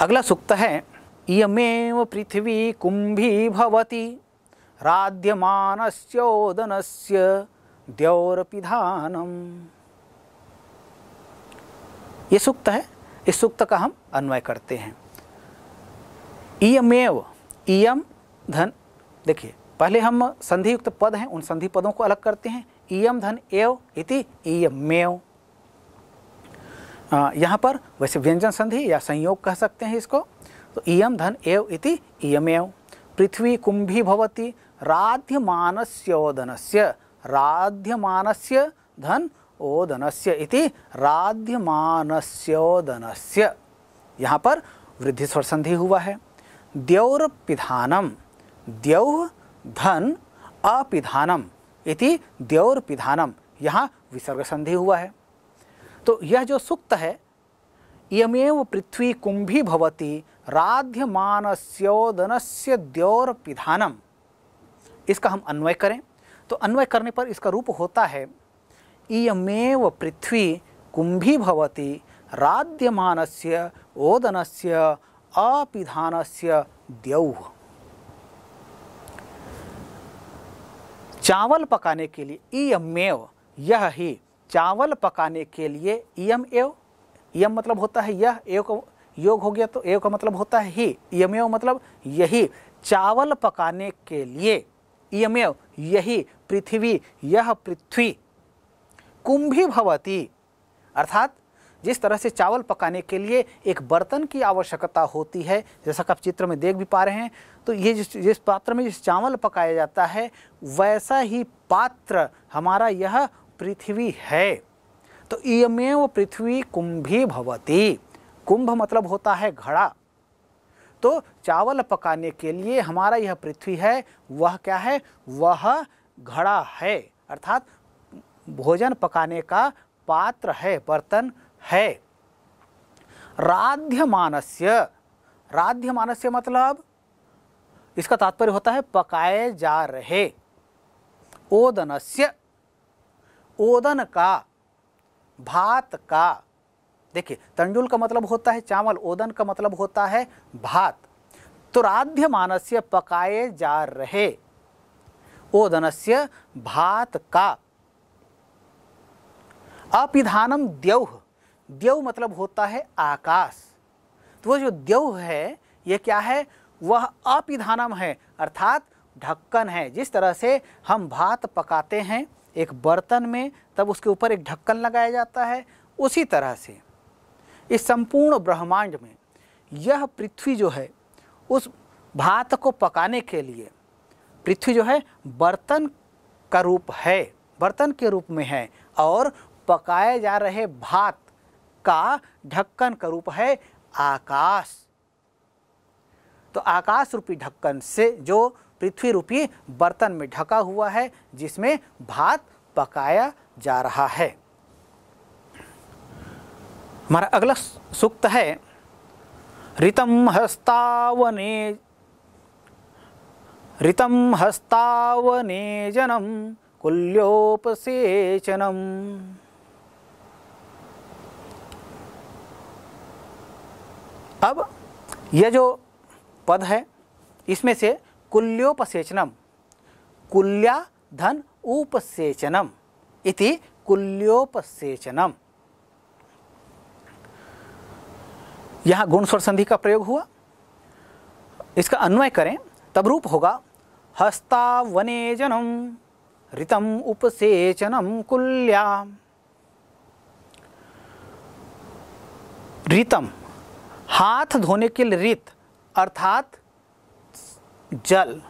अगला सूक्त है इयमेव पृथ्वी कुंभी भवति से द्यौरपिधानम ये सूक्त है इस सूक्त का हम अन्वय करते हैं इयमेव इयम धन देखिए पहले हम संधियुक्त पद हैं उन संधि पदों को अलग करते हैं इयम धन एव इति इयमेव यहाँ पर वैसे व्यंजन संधि या संयोग कह सकते हैं इसको तो इम धन एव इति इयमेव पृथ्वी कुंभी भवति से राध्यमानस्य धन ओदनस्य इति से यहाँ पर वृद्धि स्वर संधि हुआ है द्यौर पिधानम द्यौ धन अपिधानम इति द्यौर पिधानम यहाँ विसर्ग संधि हुआ है तो यह जो सूक्त है इयमेव पृथ्वी कुंभी भवती द्योर पिधानम इसका हम अन्वय करें तो अन्वय करने पर इसका रूप होता है इयमेव पृथ्वी कुंभी भवती ओदन से अपिधान से द्यौह चावल पकाने के लिए इयमेव यह ही चावल पकाने के लिए यम एव यम मतलब होता है यह एव को योग हो गया तो एव का मतलब होता है ही यम एव मतलब यही चावल पकाने के लिए एव यही पृथ्वी यह पृथ्वी कुंभी भवती अर्थात जिस तरह से चावल पकाने के लिए एक बर्तन की आवश्यकता होती है जैसा कि आप चित्र में देख भी पा रहे हैं तो ये जिस जिस पात्र में जिस चावल पकाया जाता है वैसा ही पात्र हमारा यह पृथ्वी है तो इमेव पृथ्वी कुंभी भवती कुंभ मतलब होता है घड़ा तो चावल पकाने के लिए हमारा यह पृथ्वी है वह क्या है वह घड़ा है अर्थात भोजन पकाने का पात्र है बर्तन है राध्यमानस्य राध्यमानस्य मतलब इसका तात्पर्य होता है पकाए जा रहे ओदनस्य ओदन का भात का देखिए तंजुल का मतलब होता है चावल ओदन का मतलब होता है भात तुराध्य तो मानस्य पकाए जा रहे ओदनस्य भात का अपिधानम द्यौह द्यौ मतलब होता है आकाश तो वो जो द्यौह है ये क्या है वह अपिधानम है अर्थात ढक्कन है जिस तरह से हम भात पकाते हैं एक बर्तन में तब उसके ऊपर एक ढक्कन लगाया जाता है उसी तरह से इस संपूर्ण ब्रह्मांड में यह पृथ्वी जो है उस भात को पकाने के लिए पृथ्वी जो है बर्तन का रूप है बर्तन के रूप में है और पकाए जा रहे भात का ढक्कन का रूप है आकाश तो आकाश रूपी ढक्कन से जो पृथ्वी रूपी बर्तन में ढका हुआ है जिसमें भात पकाया जा रहा है हमारा अगला सूक्त है ऋतम हस्तावने ऋतम हस्तावने जनम कुल्योपसेचनम अब यह जो पद है इसमें से कुल्योपसेचनम कुल्या धन उपसेचनम इति कुल्योपसेचनम यहाँ गुण स्वर संधि का प्रयोग हुआ इसका अन्वय करें तब रूप होगा हस्तावनेजनम ऋतम उपसेचनम कुल्या रितम हाथ धोने के लिए रित अर्थात जल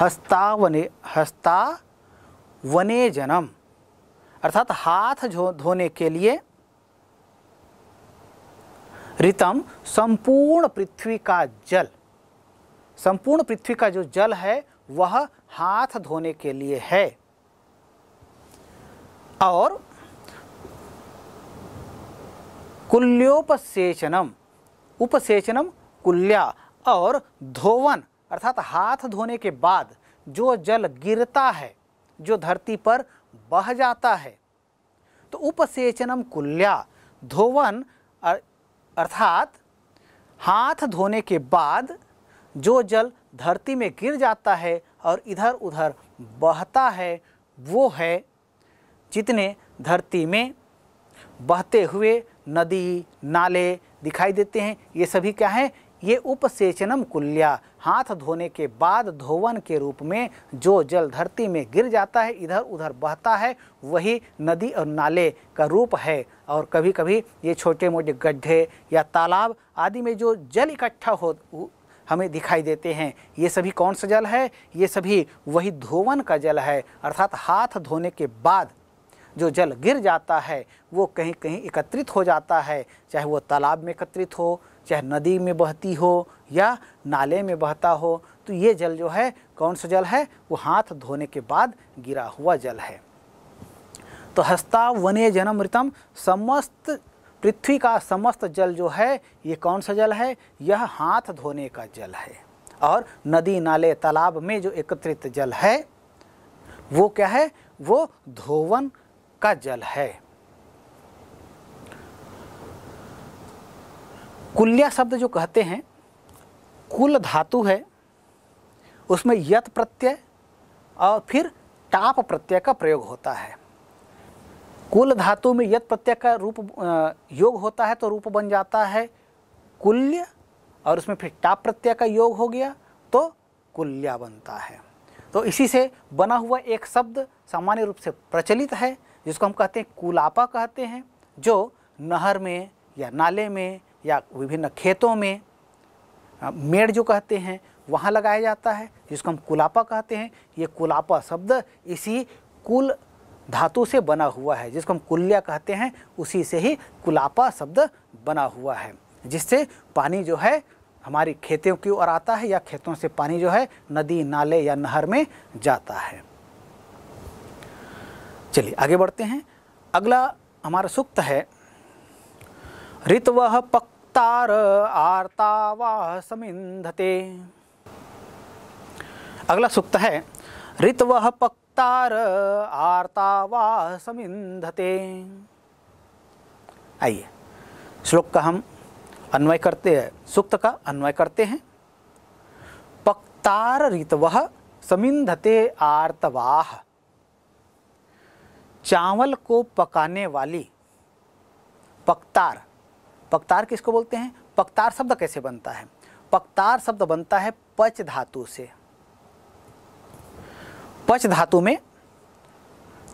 हस्तावने हस्ता वने जनम अर्थात हाथ धोने के लिए ऋतम संपूर्ण पृथ्वी का जल संपूर्ण पृथ्वी का जो जल है वह हाथ धोने के लिए है और कुल्योपसेचनम उपसेचनम कुल्या और धोवन अर्थात हाथ धोने के बाद जो जल गिरता है जो धरती पर बह जाता है तो उपसेचनम कुल्या धोवन अर्थात हाथ धोने के बाद जो जल धरती में गिर जाता है और इधर उधर बहता है वो है जितने धरती में बहते हुए नदी नाले दिखाई देते हैं ये सभी क्या हैं ये उपसेचनम कुल्या हाथ धोने के बाद धोवन के रूप में जो जल धरती में गिर जाता है इधर उधर बहता है वही नदी और नाले का रूप है और कभी कभी ये छोटे मोटे गड्ढे या तालाब आदि में जो जल इकट्ठा हो हमें दिखाई देते हैं ये सभी कौन सा जल है ये सभी वही धोवन का जल है अर्थात हाथ धोने के बाद जो जल गिर जाता है वो कहीं कहीं एकत्रित हो जाता है चाहे वो तालाब में एकत्रित हो चाहे नदी में बहती हो या नाले में बहता हो तो ये जल जो है कौन सा जल है वो हाथ धोने के बाद गिरा हुआ जल है तो हस्ता वने जनमृतम समस्त पृथ्वी का समस्त जल जो है ये कौन सा जल है यह हाथ धोने का जल है और नदी नाले तालाब में जो एकत्रित जल है वो क्या है वो धोवन का जल है कुल्या शब्द जो कहते हैं कुल धातु है उसमें यत प्रत्यय और फिर टाप प्रत्यय का प्रयोग होता है कुल धातु में यत प्रत्यय का रूप योग होता है तो रूप बन जाता है कुल्य और उसमें फिर टाप प्रत्यय का योग हो गया तो कुल्या बनता है तो इसी से बना हुआ एक शब्द सामान्य रूप से प्रचलित है जिसको हम कहते हैं कुलापा कहते हैं जो नहर में या नाले में या विभिन्न खेतों में मेड़ जो कहते हैं वहाँ लगाया जाता है जिसको हम कुलापा कहते हैं ये कुलापा शब्द इसी कुल धातु से बना हुआ है जिसको हम कुल्या कहते हैं उसी से ही कुलापा शब्द बना हुआ है जिससे पानी जो है हमारी खेतों की ओर आता है या खेतों से पानी जो है नदी नाले या नहर में जाता है चलिए आगे बढ़ते हैं अगला हमारा सूक्त है ऋतव पक् तार आर्तावाह समिंधते अगला सूक्त है ऋतव पक्तार आर्तावाह समिंधते आइए श्लोक का हम अन्वय करते हैं सूक्त का अन्वय करते हैं पक्तार ऋतव समिंधते आर्तवाह चावल को पकाने वाली पक्तार पक्तार किसको बोलते हैं पकतार शब्द कैसे बनता है पकतार शब्द बनता है पच धातु से पच धातु में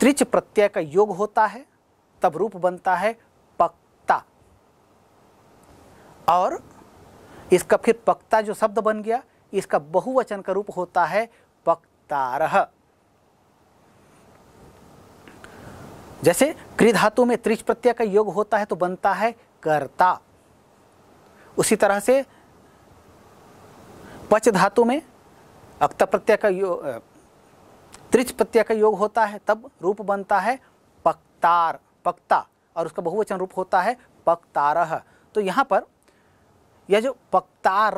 त्रिच प्रत्यय का योग होता है तब रूप बनता है पक्ता और इसका फिर पक्ता जो शब्द बन गया इसका बहुवचन का रूप होता है पक्तारह जैसे कृ धातु में त्रिच प्रत्यय का योग होता है तो बनता है करता उसी तरह से पच धातु में अक्त प्रत्यय का योग त्रिच प्रत्यय का योग होता है तब रूप बनता है पक्तार पक्ता और उसका बहुवचन रूप होता है पक्तारह तो यहाँ पर यह जो पक्तार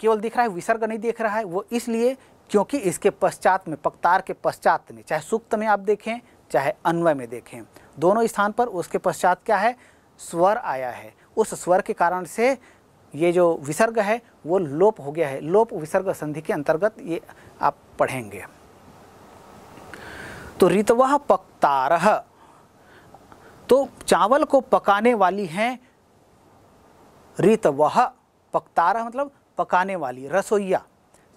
केवल दिख रहा है विसर्ग नहीं देख रहा है वो इसलिए क्योंकि इसके पश्चात में पक्तार के पश्चात में चाहे सूक्त में आप देखें चाहे अन्वय में देखें दोनों स्थान पर उसके पश्चात क्या है स्वर आया है उस स्वर के कारण से ये जो विसर्ग है वो लोप हो गया है लोप विसर्ग संधि के अंतर्गत ये आप पढ़ेंगे तो ऋतव पक्तार तो चावल को पकाने वाली हैं ऋतव पक्तार मतलब पकाने वाली रसोईया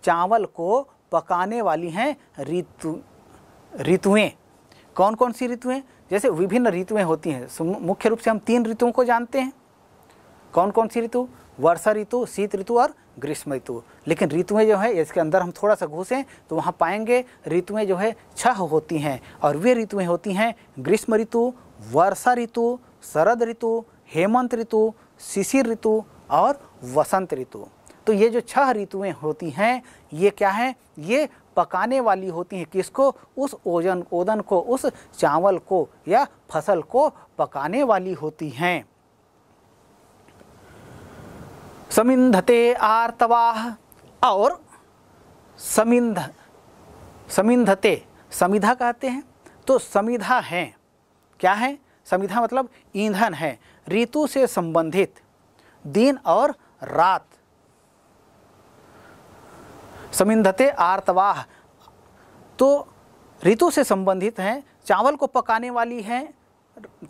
चावल को पकाने वाली हैं ऋतु रितु, ऋतुएँ कौन कौन सी ऋतुएँ जैसे विभिन्न ऋतुएं होती हैं मुख्य रूप से हम तीन ऋतुओं को जानते हैं कौन कौन सी ऋतु वर्षा ऋतु शीत ऋतु और ग्रीष्म ऋतु लेकिन ऋतुएं जो है इसके अंदर हम थोड़ा सा घुसें तो वहाँ पाएंगे ऋतुएं जो है छह होती हैं और वे ऋतुएं होती हैं ग्रीष्म ऋतु वर्षा ऋतु शरद ऋतु हेमंत ऋतु शिशिर ऋतु और वसंत ऋतु तो ये जो छह ऋतुएं होती हैं ये क्या हैं ये पकाने वाली होती हैं किसको उस ओजन ओदन को उस चावल को या फसल को पकाने वाली होती हैं समिंधते आर्तवाह और समिंध समिंधते समिधा कहते हैं तो समिधा हैं क्या है समिधा मतलब ईंधन है ऋतु से संबंधित दिन और रात समिंधते आर्तवाह तो ऋतु से संबंधित हैं चावल को पकाने वाली हैं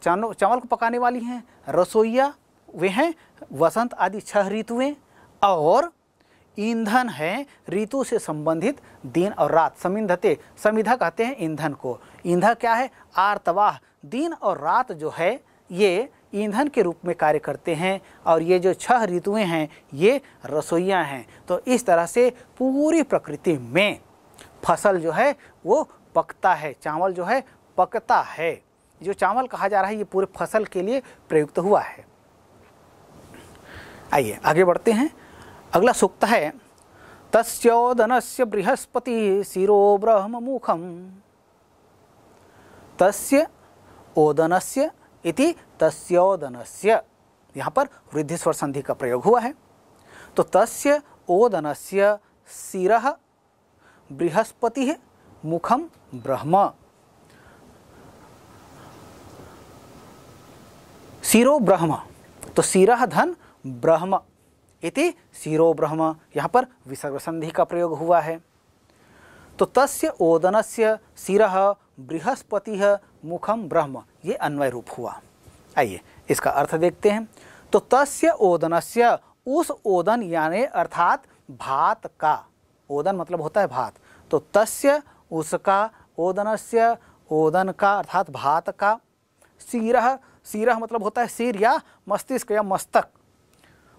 चावल को पकाने वाली हैं रसोईया वे हैं वसंत आदि छह ऋतुएं और ईंधन है ऋतु से संबंधित दिन और रात समिंधते समिधा कहते हैं ईंधन को ईंधा क्या है आर्तवाह दिन और रात जो है ये ईंधन के रूप में कार्य करते हैं और ये जो छह ऋतुएं हैं ये रसोइयाँ हैं तो इस तरह से पूरी प्रकृति में फसल जो है वो पकता है चावल जो है पकता है जो चावल कहा जा रहा है ये पूरे फसल के लिए प्रयुक्त हुआ है आइए आगे बढ़ते हैं अगला सूक्त है तस्ोदन से बृहस्पति शिरो ब्रह्म मुखम तस् ओदन से इति से यहाँ पर वृद्धि स्वर संधि का प्रयोग हुआ है तो तस्य से शिव बृहस्पति मुखम ब्रह्म शिरो ब्रह्म तो शिव धन ब्रह्म इति शिरो ब्रह्म यहाँ पर विसर्ग संधि का प्रयोग हुआ है तो तस्य से शिव बृहस्पति मुखम ब्रह्म ये अन्वय रूप हुआ आइए इसका अर्थ देखते हैं तो तस्य ओदन उस ओदन यानी अर्थात भात का ओदन मतलब होता है भात तो तस्य उसका ओदनस्य ओदन का अर्थात भात का सिरह सिरह मतलब होता है सिर या मस्तिष्क या मस्तक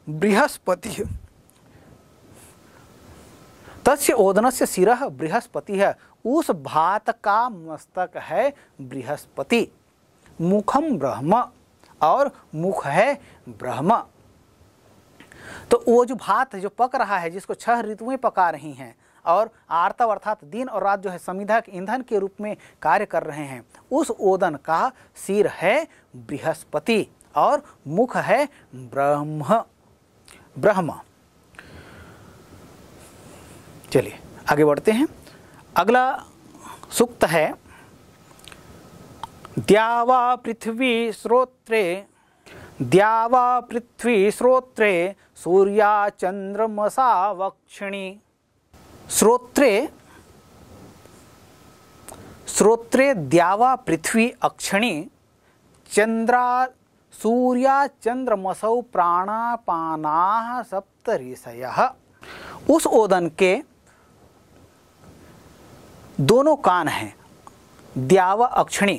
बृहस्पति तस्य से सिरह बृहस्पति है उस भात का मस्तक है बृहस्पति मुखम ब्रह्म और मुख है ब्रह्म तो वो जो भात जो पक रहा है जिसको छह ऋतुएं पका रही हैं और आर्तव अर्थात दिन और रात जो है संविधा के ईंधन के रूप में कार्य कर रहे हैं उस ओदन का सिर है बृहस्पति और मुख है ब्रह्म ब्रह्म चलिए आगे बढ़ते हैं अगला सूक्त है द्यावा पृथ्वी स्रोत्रे द्यावा पृथ्वी स्रोत्रे सूर्या चंद्रमसा वक्षिणी स्रोत्रे स्रोत्रे द्यावा पृथ्वी अक्षिणी चंद्रा सूर्या चंद्रमसौ प्राणापाना सप्तऋषय उस ओदन के दोनों कान हैं द्याव अक्षणी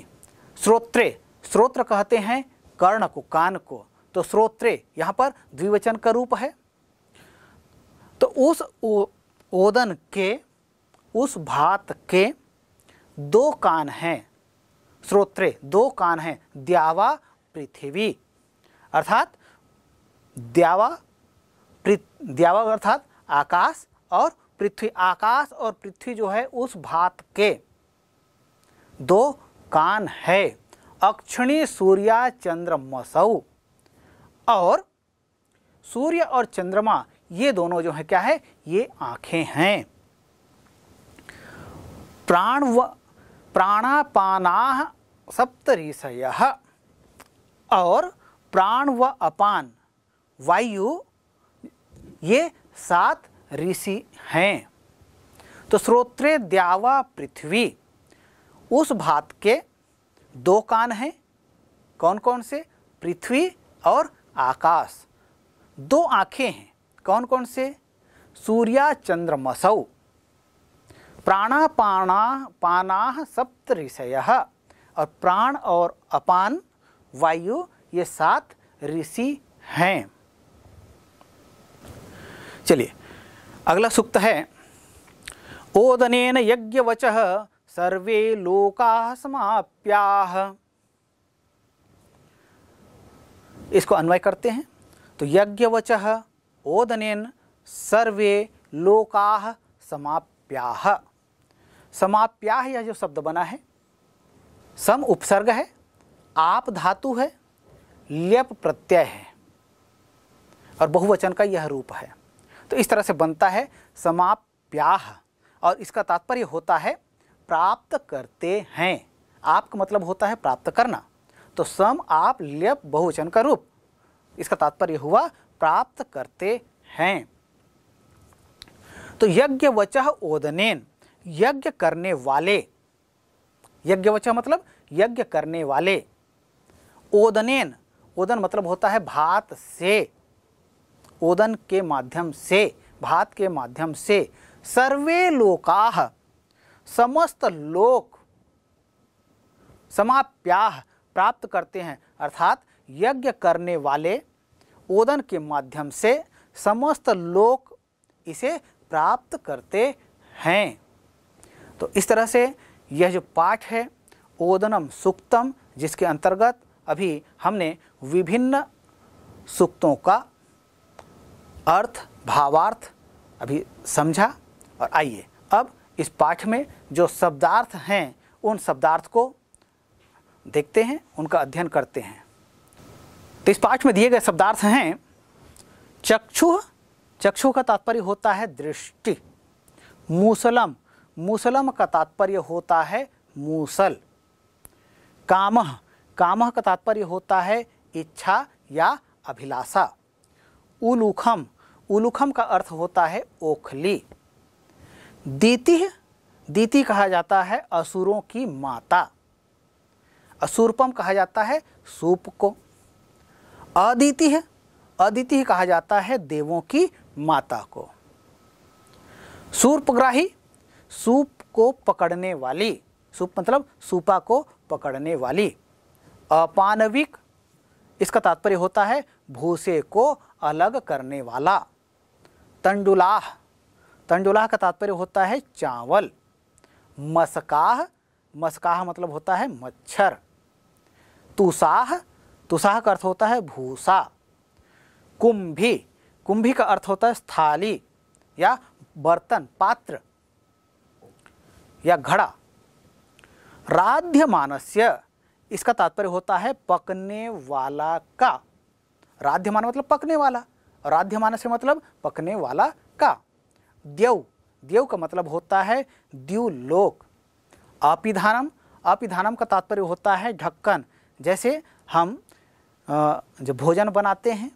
श्रोत्रे श्रोत्र कहते हैं कर्ण को कान को तो श्रोत्रे यहाँ पर द्विवचन का रूप है तो उस ओदन के उस भात के दो कान हैं श्रोत्रे दो कान हैं द्यावा पृथ्वी अर्थात द्यावा द्यावा अर्थात आकाश और पृथ्वी आकाश और पृथ्वी जो है उस भात के दो कान है अक्षिणी सूर्या चंद्रमसौ और सूर्य और चंद्रमा ये दोनों जो है क्या है ये आंखें हैं प्राण व प्राणापाना सप्तरीषय और प्राण व अपान वायु ये सात ऋषि हैं तो श्रोत्रे द्यावा पृथ्वी उस भात के दो कान हैं कौन कौन से पृथ्वी और आकाश दो आँखें हैं कौन कौन से सूर्या चंद्रमसौ प्राणापाणा पाना सप्त ऋषय और प्राण और अपान वायु ये सात ऋषि हैं चलिए अगला सूक्त है यज्ञ यज्ञवच सर्वे लोका समाप्या इसको अन्वय करते हैं तो यज्ञवच ओदन सर्वे लोका समाप्या समाप्या यह जो शब्द बना है सम उपसर्ग है आप धातु है लेप प्रत्यय है और बहुवचन का यह रूप है तो इस तरह से बनता है समाप्याह और इसका तात्पर्य होता है प्राप्त करते हैं आप का मतलब होता है प्राप्त करना तो सम आप लप बहुवचन का रूप इसका तात्पर्य हुआ प्राप्त करते हैं तो यज्ञ वच ओदनेन यज्ञ करने वाले यज्ञ वच मतलब यज्ञ करने वाले ओदनेन ओदन मतलब होता है भात से ओदन के माध्यम से भात के माध्यम से सर्वे लोका समस्त लोक समाप्याह प्राप्त करते हैं अर्थात यज्ञ करने वाले ओदन के माध्यम से समस्त लोक इसे प्राप्त करते हैं तो इस तरह से यह जो पाठ है ओदनम सुक्तम जिसके अंतर्गत अभी हमने विभिन्न सुक्तों का अर्थ भावार्थ अभी समझा और आइए अब इस पाठ में जो शब्दार्थ हैं उन शब्दार्थ को देखते हैं उनका अध्ययन करते हैं तो इस पाठ में दिए गए शब्दार्थ हैं चक्षु चक्षु का तात्पर्य होता है दृष्टि मूसलम मूसलम का तात्पर्य होता है मूसल काम काम का तात्पर्य होता है इच्छा या अभिलाषा उलूखम उलुखम का अर्थ होता है ओखली दीति दीति कहा जाता है असुरों की माता असुरपम कहा जाता है सूप को अदिति अदिति कहा जाता है देवों की माता को सूर्पग्राही सूप को पकड़ने वाली सूप मतलब सूपा को पकड़ने वाली अपानविक इसका तात्पर्य होता है भूसे को अलग करने वाला तंडुलाह तंडुलाह का तात्पर्य होता है चावल मसकाह मसकाह मतलब होता है मच्छर तुसाह तुसाह का अर्थ होता है भूसा कुंभी कुंभी का अर्थ होता है थाली या बर्तन पात्र या घड़ा राध्य मानस्य इसका तात्पर्य होता है पकने वाला का राध्य मान मतलब पकने वाला राध्यमान से मतलब पकने वाला का द्यव द्यव का मतलब होता है द्यूलोक आपिधानम आपिधानम का तात्पर्य होता है ढक्कन जैसे हम जब भोजन बनाते हैं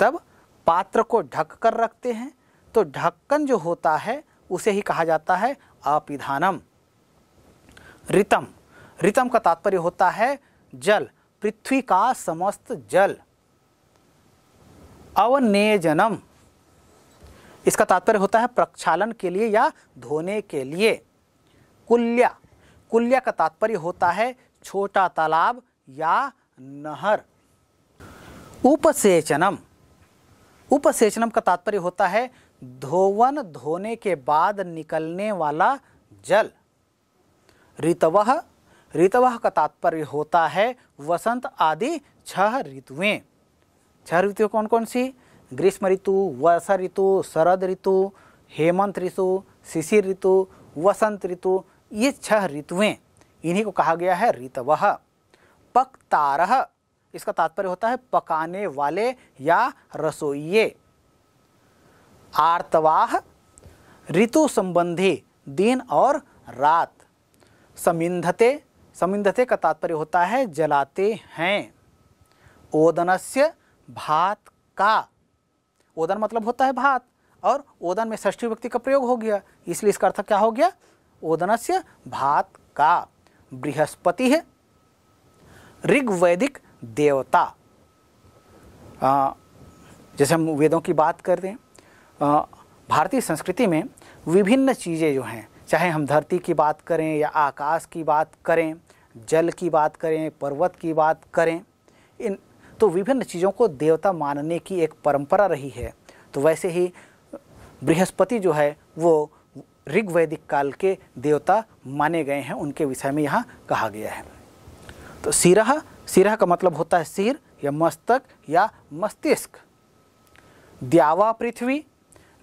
तब पात्र को ढक कर रखते हैं तो ढक्कन जो होता है उसे ही कहा जाता है आपिधानम रितम रितम का तात्पर्य होता है जल पृथ्वी का समस्त जल अवनेजनम इसका तात्पर्य होता है प्रक्षालन के लिए या धोने के लिए कुल्या कुल्या का तात्पर्य होता है छोटा तालाब या नहर उपसेचनम उपसेचनम का तात्पर्य होता है धोवन धोने के बाद निकलने वाला जल ऋतवह ऋतवह का तात्पर्य होता है वसंत आदि छह ऋतुएं छह ऋतु कौन कौन सी ग्रीष्म ऋतु वर्षा ऋतु शरद ऋतु हेमंत ऋतु शिशिर ऋतु वसंत ऋतु ये छह ऋतुएं इन्हीं को कहा गया है ऋतव पक तारह इसका तात्पर्य होता है पकाने वाले या रसोइये आर्तवाह ऋतु संबंधी दिन और रात समिंधते समिंधते का तात्पर्य होता है जलाते हैं ओदनस्य भात का ओदन मतलब होता है भात और ओदन में षष्ठी व्यक्ति का प्रयोग हो गया इसलिए इसका अर्थ क्या हो गया से भात का बृहस्पति है ऋग्वैदिक देवता आ, जैसे हम वेदों की बात करते हैं भारतीय संस्कृति में विभिन्न चीज़ें जो हैं चाहे हम धरती की बात करें या आकाश की बात करें जल की बात करें पर्वत की बात करें इन तो विभिन्न चीज़ों को देवता मानने की एक परंपरा रही है तो वैसे ही बृहस्पति जो है वो ऋग्वैदिक काल के देवता माने गए हैं उनके विषय में यहाँ कहा गया है तो सिरह सिरह का मतलब होता है सिर या मस्तक या मस्तिष्क द्यावा पृथ्वी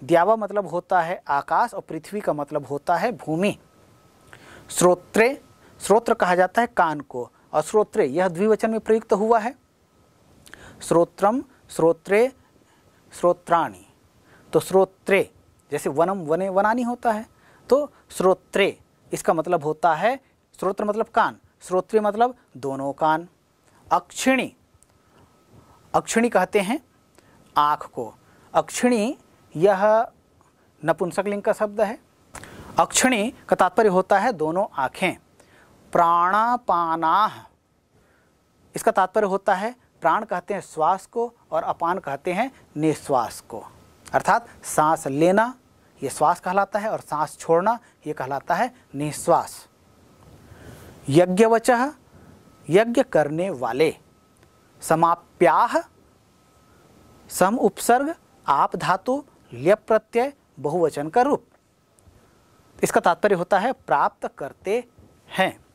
द्यावा मतलब होता है आकाश और पृथ्वी का मतलब होता है भूमि स्रोत्रे स्रोत्र कहा जाता है कान को और स्रोत्रे यह द्विवचन में प्रयुक्त हुआ है श्रोत्रम श्रोत्रे श्रोत्राणी तो श्रोत्रे जैसे वनम वने वनानी होता है तो श्रोत्रे इसका मतलब होता है श्रोत्र मतलब कान स्रोत्रे मतलब दोनों कान अक्षिणी अक्षिणी कहते हैं आँख को अक्षिणी यह नपुंसक लिंग का शब्द है अक्षिणी का तात्पर्य होता है दोनों आँखें प्राणापाना इसका तात्पर्य होता है प्राण कहते हैं श्वास को और अपान कहते हैं निश्वास को अर्थात सांस लेना ये श्वास कहलाता है और सांस छोड़ना ये कहलाता है निश्वास यज्ञवच यज्ञ करने वाले समाप्याह सम उपसर्ग आप धातु ल्यप प्रत्यय बहुवचन का रूप इसका तात्पर्य होता है प्राप्त करते हैं